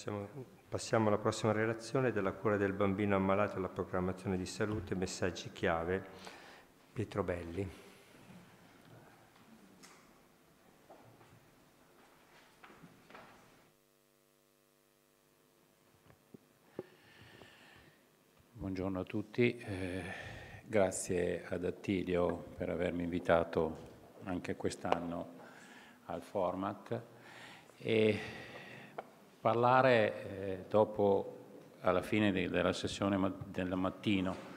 Siamo, passiamo alla prossima relazione della cura del bambino ammalato alla programmazione di salute, messaggi chiave, Pietro Belli. Buongiorno a tutti, eh, grazie ad Attilio per avermi invitato anche quest'anno al format. E parlare eh, dopo, alla fine della sessione del mattino.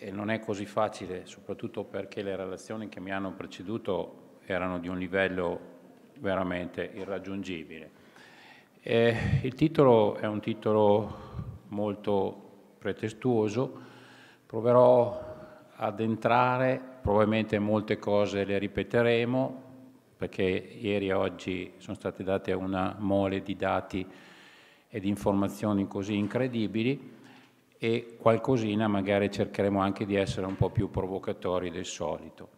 E non è così facile, soprattutto perché le relazioni che mi hanno preceduto erano di un livello veramente irraggiungibile. E il titolo è un titolo molto pretestuoso, proverò ad entrare, probabilmente molte cose le ripeteremo, perché ieri e oggi sono state date una mole di dati e di informazioni così incredibili e qualcosina magari cercheremo anche di essere un po' più provocatori del solito.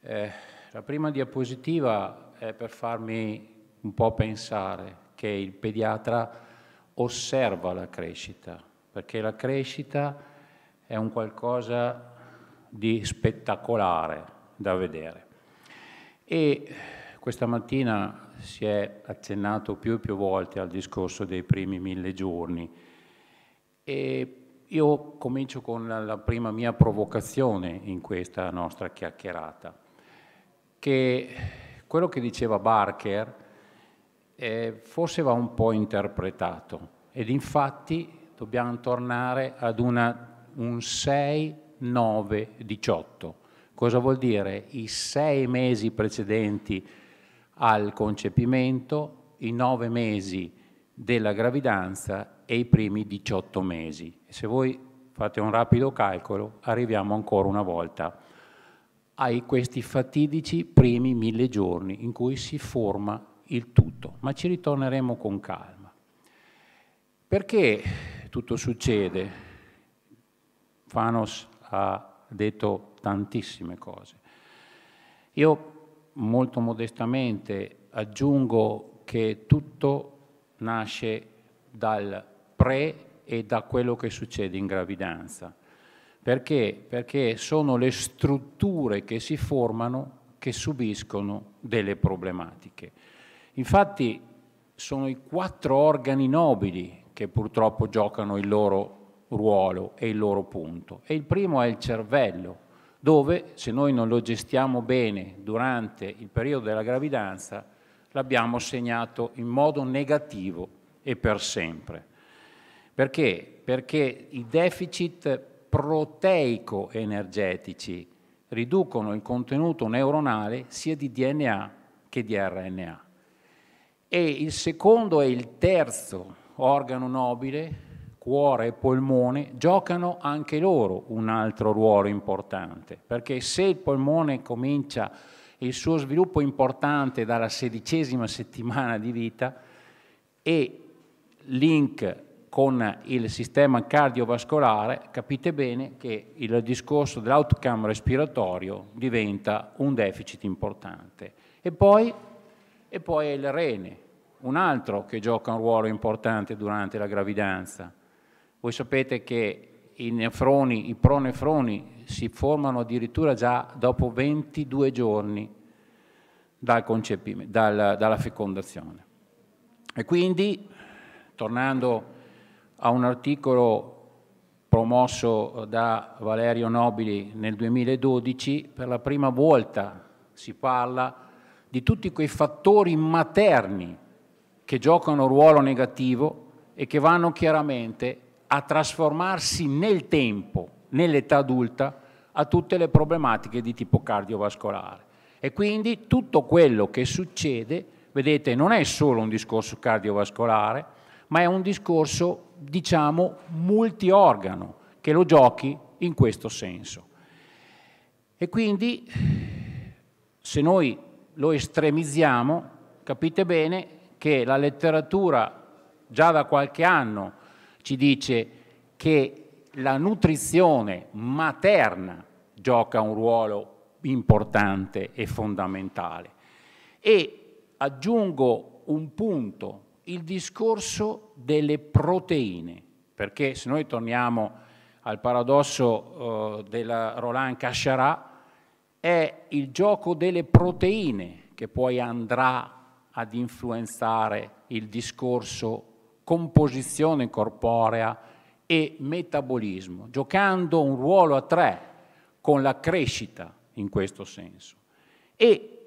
Eh, la prima diapositiva è per farmi un po' pensare che il pediatra osserva la crescita, perché la crescita è un qualcosa di spettacolare da vedere. E questa mattina si è accennato più e più volte al discorso dei primi mille giorni. E io comincio con la prima mia provocazione in questa nostra chiacchierata, che quello che diceva Barker eh, forse va un po' interpretato ed infatti dobbiamo tornare ad una, un 6, 9, 18 Cosa vuol dire? I sei mesi precedenti al concepimento, i nove mesi della gravidanza e i primi 18 mesi. Se voi fate un rapido calcolo, arriviamo ancora una volta a questi fatidici primi mille giorni in cui si forma il tutto, ma ci ritorneremo con calma. Perché tutto succede? Fanos ha detto tantissime cose. Io molto modestamente aggiungo che tutto nasce dal pre e da quello che succede in gravidanza. Perché? Perché sono le strutture che si formano che subiscono delle problematiche. Infatti sono i quattro organi nobili che purtroppo giocano il loro ruolo e il loro punto. E il primo è il cervello, dove se noi non lo gestiamo bene durante il periodo della gravidanza, l'abbiamo segnato in modo negativo e per sempre. Perché? Perché i deficit proteico-energetici riducono il contenuto neuronale sia di DNA che di RNA. E il secondo e il terzo organo nobile cuore e polmone giocano anche loro un altro ruolo importante, perché se il polmone comincia il suo sviluppo importante dalla sedicesima settimana di vita e link con il sistema cardiovascolare, capite bene che il discorso dell'outcome respiratorio diventa un deficit importante. E poi, e poi è il rene, un altro che gioca un ruolo importante durante la gravidanza voi sapete che i nefroni, i pronefroni si formano addirittura già dopo 22 giorni dal dal, dalla fecondazione. E quindi, tornando a un articolo promosso da Valerio Nobili nel 2012, per la prima volta si parla di tutti quei fattori materni che giocano un ruolo negativo e che vanno chiaramente a trasformarsi nel tempo, nell'età adulta, a tutte le problematiche di tipo cardiovascolare. E quindi tutto quello che succede, vedete, non è solo un discorso cardiovascolare, ma è un discorso, diciamo, multiorgano, che lo giochi in questo senso. E quindi se noi lo estremizziamo, capite bene che la letteratura già da qualche anno ci dice che la nutrizione materna gioca un ruolo importante e fondamentale. E aggiungo un punto, il discorso delle proteine, perché se noi torniamo al paradosso eh, della Roland Cacharà, è il gioco delle proteine che poi andrà ad influenzare il discorso composizione corporea e metabolismo, giocando un ruolo a tre con la crescita in questo senso. E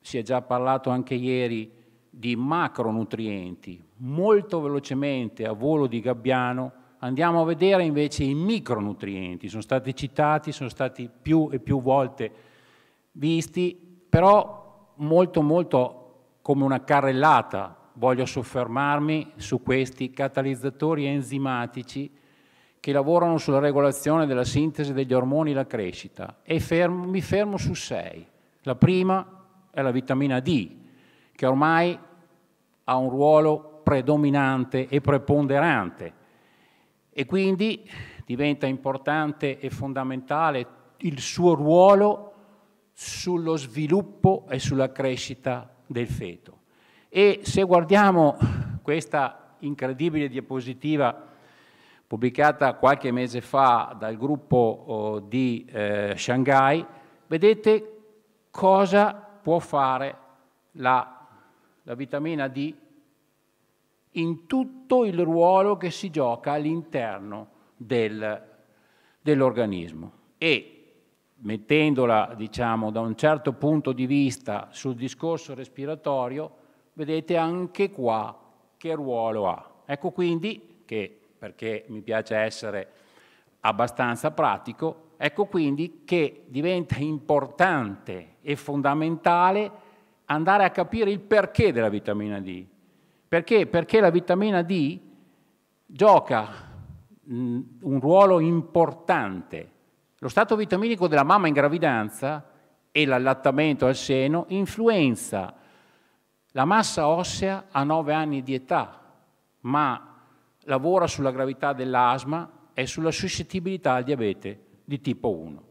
si è già parlato anche ieri di macronutrienti, molto velocemente a volo di gabbiano andiamo a vedere invece i micronutrienti, sono stati citati, sono stati più e più volte visti, però molto molto come una carrellata voglio soffermarmi su questi catalizzatori enzimatici che lavorano sulla regolazione della sintesi degli ormoni e la crescita e fermo, mi fermo su sei. La prima è la vitamina D, che ormai ha un ruolo predominante e preponderante e quindi diventa importante e fondamentale il suo ruolo sullo sviluppo e sulla crescita del feto. E se guardiamo questa incredibile diapositiva pubblicata qualche mese fa dal gruppo oh, di eh, Shanghai, vedete cosa può fare la, la vitamina D in tutto il ruolo che si gioca all'interno del, dell'organismo e mettendola diciamo da un certo punto di vista sul discorso respiratorio vedete anche qua che ruolo ha. Ecco quindi che, perché mi piace essere abbastanza pratico, ecco quindi che diventa importante e fondamentale andare a capire il perché della vitamina D. Perché? Perché la vitamina D gioca un ruolo importante. Lo stato vitaminico della mamma in gravidanza e l'allattamento al seno influenza la massa ossea ha 9 anni di età, ma lavora sulla gravità dell'asma e sulla suscettibilità al diabete di tipo 1.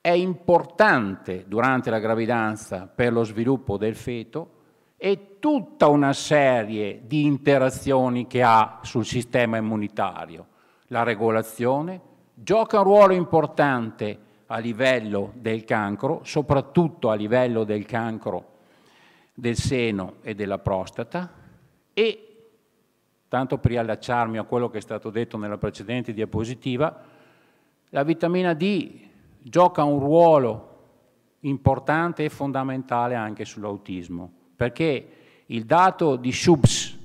È importante durante la gravidanza per lo sviluppo del feto e tutta una serie di interazioni che ha sul sistema immunitario. La regolazione gioca un ruolo importante a livello del cancro, soprattutto a livello del cancro del seno e della prostata e, tanto per riallacciarmi a quello che è stato detto nella precedente diapositiva, la vitamina D gioca un ruolo importante e fondamentale anche sull'autismo, perché il dato di Schubs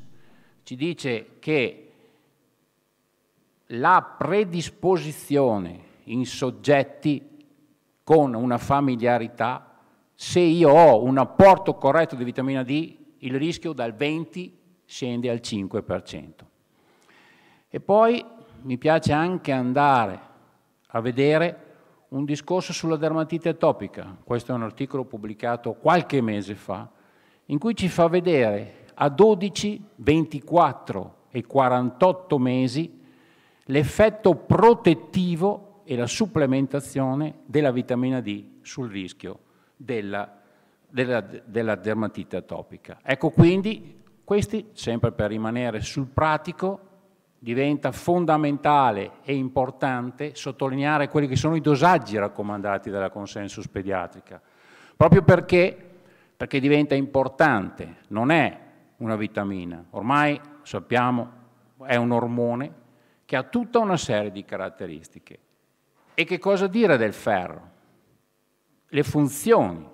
ci dice che la predisposizione in soggetti con una familiarità se io ho un apporto corretto di vitamina D, il rischio dal 20 scende al 5%. E poi mi piace anche andare a vedere un discorso sulla dermatite atopica. Questo è un articolo pubblicato qualche mese fa, in cui ci fa vedere a 12, 24 e 48 mesi l'effetto protettivo e la supplementazione della vitamina D sul rischio della, della, della dermatite atopica. Ecco quindi questi, sempre per rimanere sul pratico, diventa fondamentale e importante sottolineare quelli che sono i dosaggi raccomandati dalla consensus pediatrica, proprio perché, perché diventa importante, non è una vitamina, ormai sappiamo è un ormone che ha tutta una serie di caratteristiche. E che cosa dire del ferro? le funzioni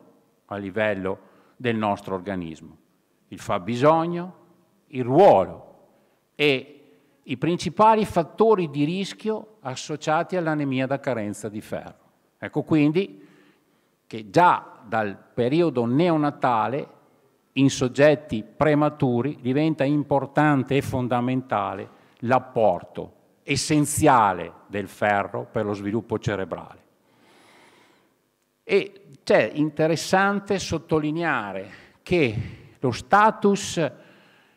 a livello del nostro organismo, il fabbisogno, il ruolo e i principali fattori di rischio associati all'anemia da carenza di ferro. Ecco quindi che già dal periodo neonatale in soggetti prematuri diventa importante e fondamentale l'apporto essenziale del ferro per lo sviluppo cerebrale. E c'è interessante sottolineare che lo status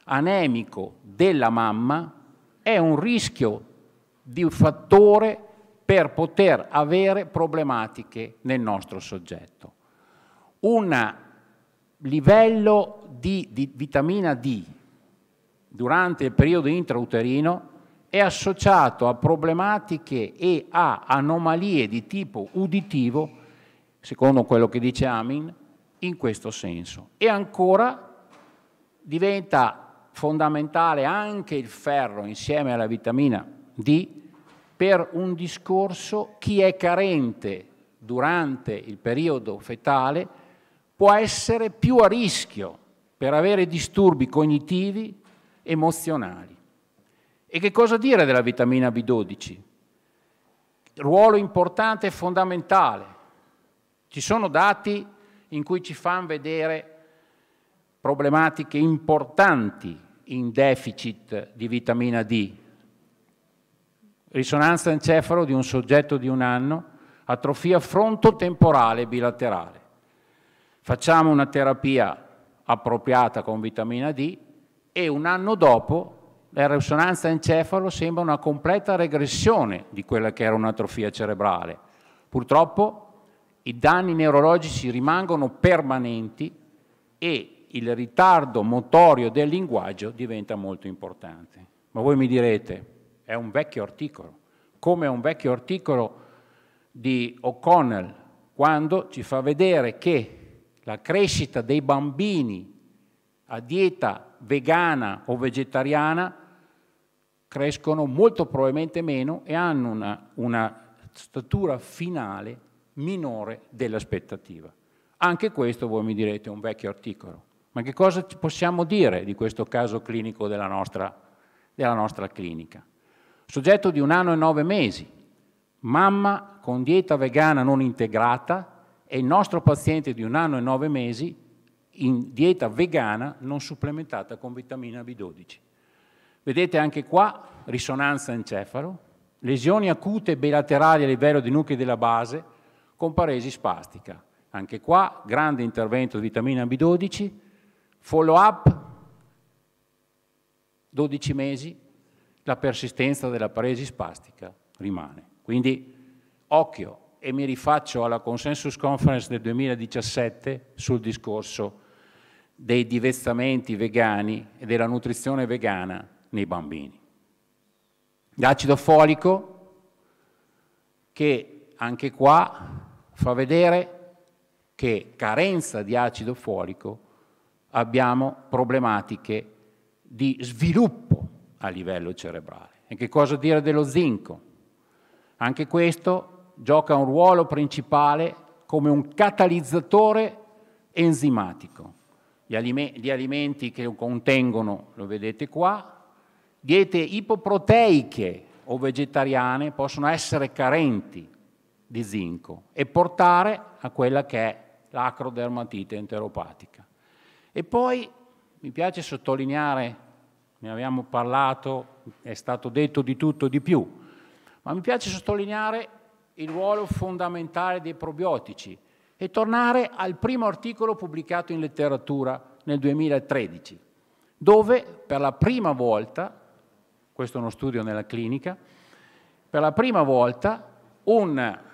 anemico della mamma è un rischio di un fattore per poter avere problematiche nel nostro soggetto. Un livello di, di vitamina D durante il periodo intrauterino è associato a problematiche e a anomalie di tipo uditivo secondo quello che dice Amin, in questo senso. E ancora diventa fondamentale anche il ferro insieme alla vitamina D per un discorso chi è carente durante il periodo fetale può essere più a rischio per avere disturbi cognitivi, emozionali. E che cosa dire della vitamina B12? Ruolo importante e fondamentale ci sono dati in cui ci fanno vedere problematiche importanti in deficit di vitamina D. Risonanza encefalo di un soggetto di un anno, atrofia frontotemporale bilaterale. Facciamo una terapia appropriata con vitamina D e un anno dopo la risonanza encefalo sembra una completa regressione di quella che era un'atrofia cerebrale. Purtroppo i danni neurologici rimangono permanenti e il ritardo motorio del linguaggio diventa molto importante. Ma voi mi direte, è un vecchio articolo, come un vecchio articolo di O'Connell, quando ci fa vedere che la crescita dei bambini a dieta vegana o vegetariana crescono molto probabilmente meno e hanno una, una statura finale minore dell'aspettativa. Anche questo, voi mi direte, è un vecchio articolo. Ma che cosa possiamo dire di questo caso clinico della nostra, della nostra clinica? Soggetto di un anno e nove mesi, mamma con dieta vegana non integrata e il nostro paziente di un anno e nove mesi in dieta vegana non supplementata con vitamina B12. Vedete anche qua risonanza encefalo, lesioni acute bilaterali a livello di nuclei della base, con paresi spastica. Anche qua grande intervento di vitamina B12, follow up, 12 mesi, la persistenza della paresi spastica rimane. Quindi occhio e mi rifaccio alla consensus conference del 2017 sul discorso dei divezzamenti vegani e della nutrizione vegana nei bambini. L'acido folico che anche qua fa vedere che carenza di acido folico abbiamo problematiche di sviluppo a livello cerebrale. E che cosa dire dello zinco? Anche questo gioca un ruolo principale come un catalizzatore enzimatico. Gli, alime gli alimenti che lo contengono, lo vedete qua, diete ipoproteiche o vegetariane possono essere carenti di zinco e portare a quella che è l'acrodermatite enteropatica. E poi mi piace sottolineare, ne abbiamo parlato, è stato detto di tutto e di più, ma mi piace sottolineare il ruolo fondamentale dei probiotici e tornare al primo articolo pubblicato in letteratura nel 2013, dove per la prima volta, questo è uno studio nella clinica, per la prima volta un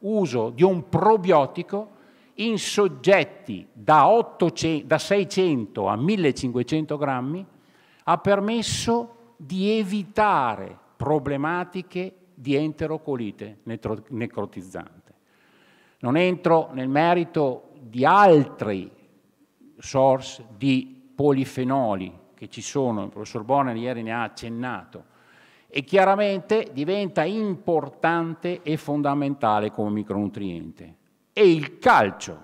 uso di un probiotico in soggetti da, 800, da 600 a 1500 grammi ha permesso di evitare problematiche di enterocolite necrotizzante. Non entro nel merito di altri source di polifenoli che ci sono, il professor Bonner ieri ne ha accennato, e chiaramente diventa importante e fondamentale come micronutriente. E il calcio,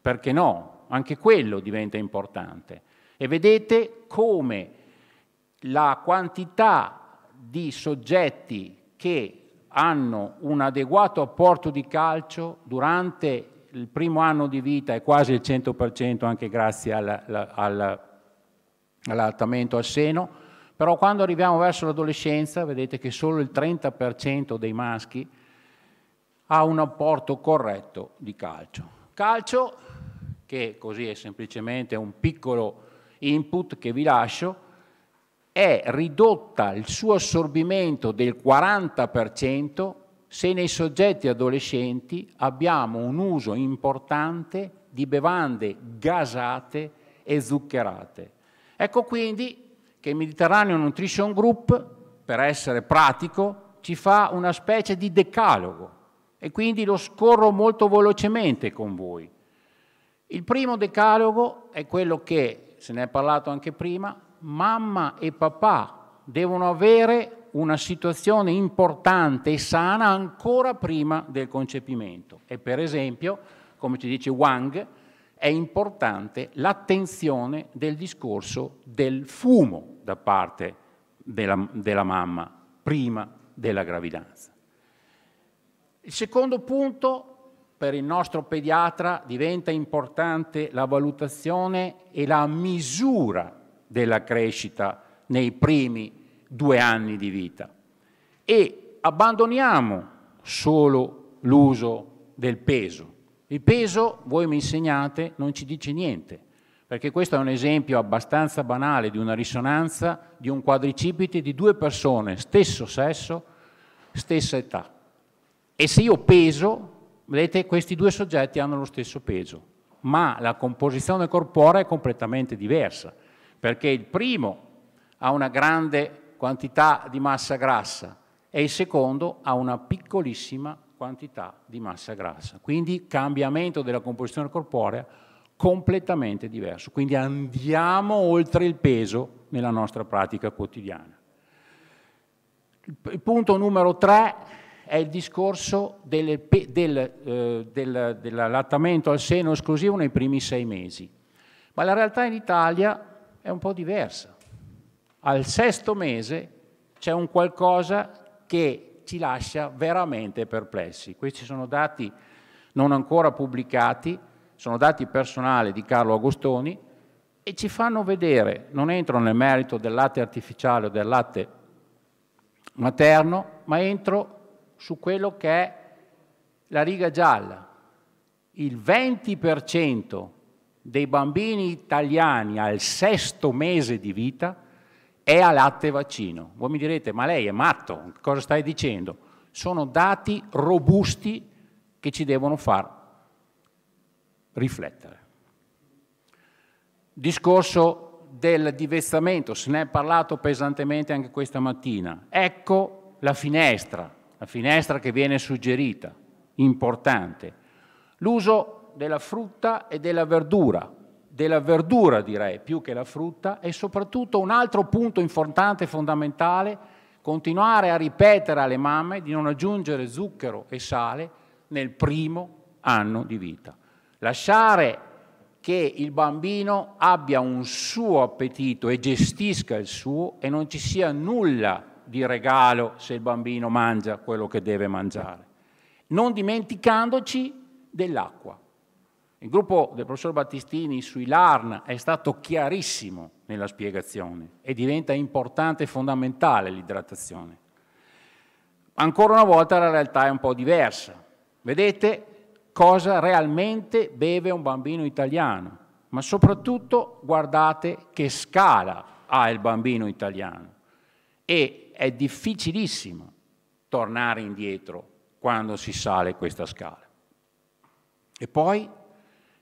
perché no? Anche quello diventa importante. E vedete come la quantità di soggetti che hanno un adeguato apporto di calcio durante il primo anno di vita è quasi il 100% anche grazie all'allattamento al seno, però quando arriviamo verso l'adolescenza, vedete che solo il 30% dei maschi ha un apporto corretto di calcio. Calcio, che così è semplicemente un piccolo input che vi lascio, è ridotta il suo assorbimento del 40% se nei soggetti adolescenti abbiamo un uso importante di bevande gasate e zuccherate. Ecco quindi che il Mediterranean Nutrition Group, per essere pratico, ci fa una specie di decalogo e quindi lo scorro molto velocemente con voi. Il primo decalogo è quello che, se ne è parlato anche prima, mamma e papà devono avere una situazione importante e sana ancora prima del concepimento. E per esempio, come ci dice Wang, è importante l'attenzione del discorso del fumo da parte della, della mamma prima della gravidanza. Il secondo punto per il nostro pediatra diventa importante la valutazione e la misura della crescita nei primi due anni di vita e abbandoniamo solo l'uso del peso. Il peso, voi mi insegnate, non ci dice niente perché questo è un esempio abbastanza banale di una risonanza di un quadricipite di due persone, stesso sesso, stessa età. E se io peso, vedete, questi due soggetti hanno lo stesso peso, ma la composizione corporea è completamente diversa, perché il primo ha una grande quantità di massa grassa e il secondo ha una piccolissima quantità di massa grassa. Quindi cambiamento della composizione corporea completamente diverso. Quindi andiamo oltre il peso nella nostra pratica quotidiana. Il punto numero tre è il discorso del, del, eh, del, dell'allattamento al seno esclusivo nei primi sei mesi. Ma la realtà in Italia è un po' diversa. Al sesto mese c'è un qualcosa che ci lascia veramente perplessi. Questi sono dati non ancora pubblicati, sono dati personali di Carlo Agostoni e ci fanno vedere, non entro nel merito del latte artificiale o del latte materno, ma entro su quello che è la riga gialla. Il 20% dei bambini italiani al sesto mese di vita è a latte vaccino. Voi mi direte, ma lei è matto, cosa stai dicendo? Sono dati robusti che ci devono far riflettere. Discorso del divezzamento, se ne è parlato pesantemente anche questa mattina. Ecco la finestra, la finestra che viene suggerita, importante. L'uso della frutta e della verdura, della verdura direi più che la frutta e soprattutto un altro punto importante e fondamentale, continuare a ripetere alle mamme di non aggiungere zucchero e sale nel primo anno di vita. Lasciare che il bambino abbia un suo appetito e gestisca il suo e non ci sia nulla di regalo se il bambino mangia quello che deve mangiare. Non dimenticandoci dell'acqua. Il gruppo del professor Battistini sui LARN è stato chiarissimo nella spiegazione e diventa importante e fondamentale l'idratazione. Ancora una volta la realtà è un po' diversa. Vedete cosa realmente beve un bambino italiano, ma soprattutto guardate che scala ha il bambino italiano e è difficilissimo tornare indietro quando si sale questa scala. E poi,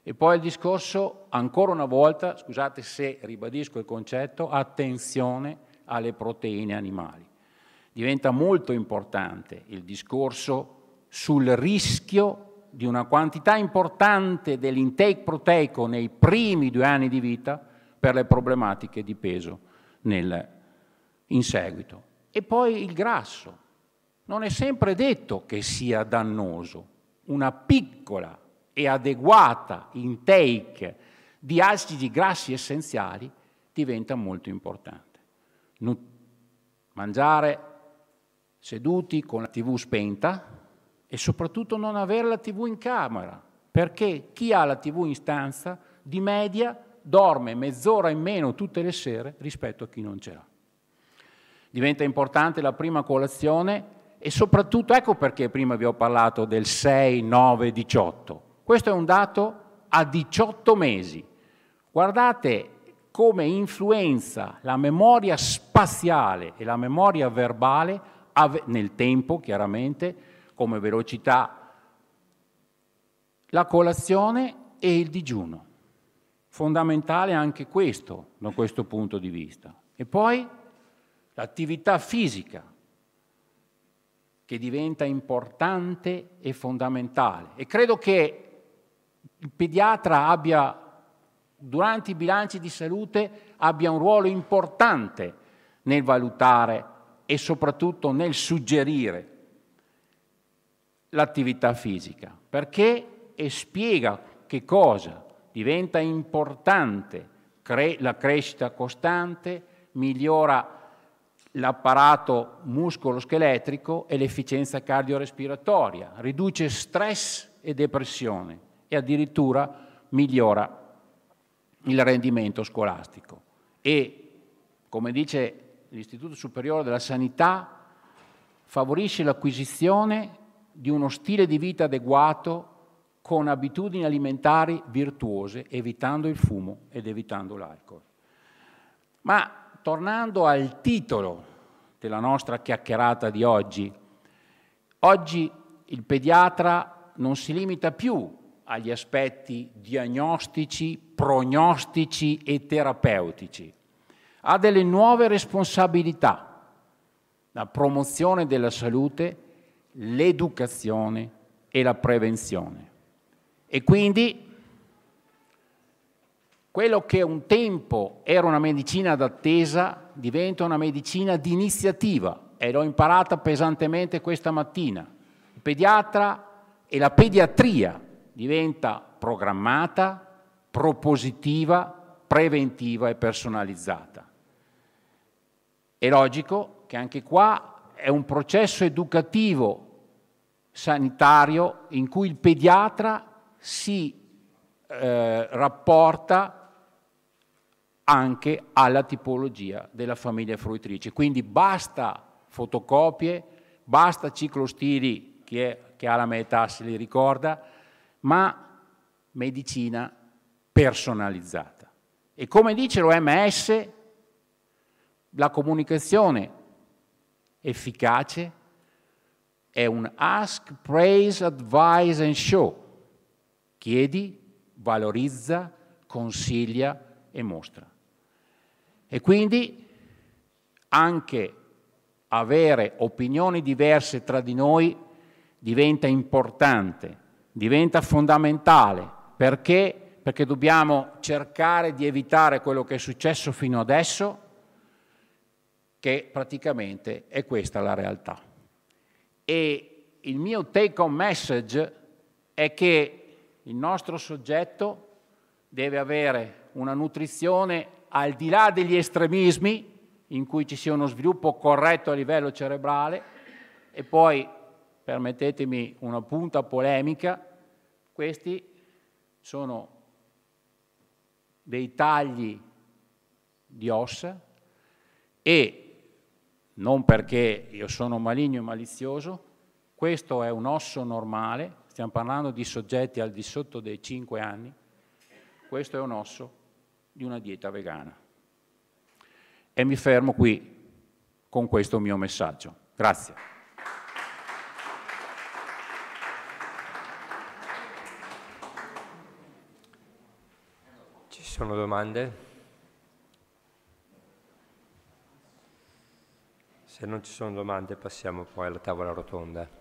e poi il discorso, ancora una volta, scusate se ribadisco il concetto, attenzione alle proteine animali. Diventa molto importante il discorso sul rischio di una quantità importante dell'intake proteico nei primi due anni di vita per le problematiche di peso nel, in seguito. E poi il grasso. Non è sempre detto che sia dannoso. Una piccola e adeguata intake di acidi grassi essenziali diventa molto importante. Non mangiare seduti con la TV spenta e soprattutto non avere la TV in camera, perché chi ha la TV in stanza di media dorme mezz'ora in meno tutte le sere rispetto a chi non ce l'ha. Diventa importante la prima colazione e soprattutto ecco perché prima vi ho parlato del 6, 9, 18. Questo è un dato a 18 mesi. Guardate come influenza la memoria spaziale e la memoria verbale nel tempo, chiaramente, come velocità la colazione e il digiuno. Fondamentale anche questo da questo punto di vista. E poi l'attività fisica che diventa importante e fondamentale. E credo che il pediatra abbia, durante i bilanci di salute, abbia un ruolo importante nel valutare e soprattutto nel suggerire l'attività fisica, perché e spiega che cosa diventa importante cre la crescita costante, migliora l'apparato muscolo-scheletrico e l'efficienza cardiorespiratoria, riduce stress e depressione e addirittura migliora il rendimento scolastico e, come dice l'Istituto Superiore della Sanità, favorisce l'acquisizione di uno stile di vita adeguato con abitudini alimentari virtuose, evitando il fumo ed evitando l'alcol. Ma tornando al titolo della nostra chiacchierata di oggi, oggi il pediatra non si limita più agli aspetti diagnostici, prognostici e terapeutici. Ha delle nuove responsabilità, la promozione della salute e l'educazione e la prevenzione. E quindi quello che un tempo era una medicina d'attesa diventa una medicina di iniziativa e l'ho imparata pesantemente questa mattina. Il pediatra e la pediatria diventa programmata, propositiva, preventiva e personalizzata. È logico che anche qua è un processo educativo sanitario in cui il pediatra si eh, rapporta anche alla tipologia della famiglia fruitrice. Quindi basta fotocopie, basta ciclostili, chi, è, chi ha la mia età se li ricorda, ma medicina personalizzata. E come dice l'OMS, la comunicazione efficace è un ask, praise, advise and show. Chiedi, valorizza, consiglia e mostra. E quindi anche avere opinioni diverse tra di noi diventa importante, diventa fondamentale. Perché? Perché dobbiamo cercare di evitare quello che è successo fino adesso che praticamente è questa la realtà. E il mio take home message è che il nostro soggetto deve avere una nutrizione al di là degli estremismi in cui ci sia uno sviluppo corretto a livello cerebrale e poi, permettetemi una punta polemica, questi sono dei tagli di ossa e non perché io sono maligno e malizioso, questo è un osso normale, stiamo parlando di soggetti al di sotto dei 5 anni, questo è un osso di una dieta vegana. E mi fermo qui con questo mio messaggio. Grazie. Ci sono domande? Se non ci sono domande passiamo poi alla tavola rotonda.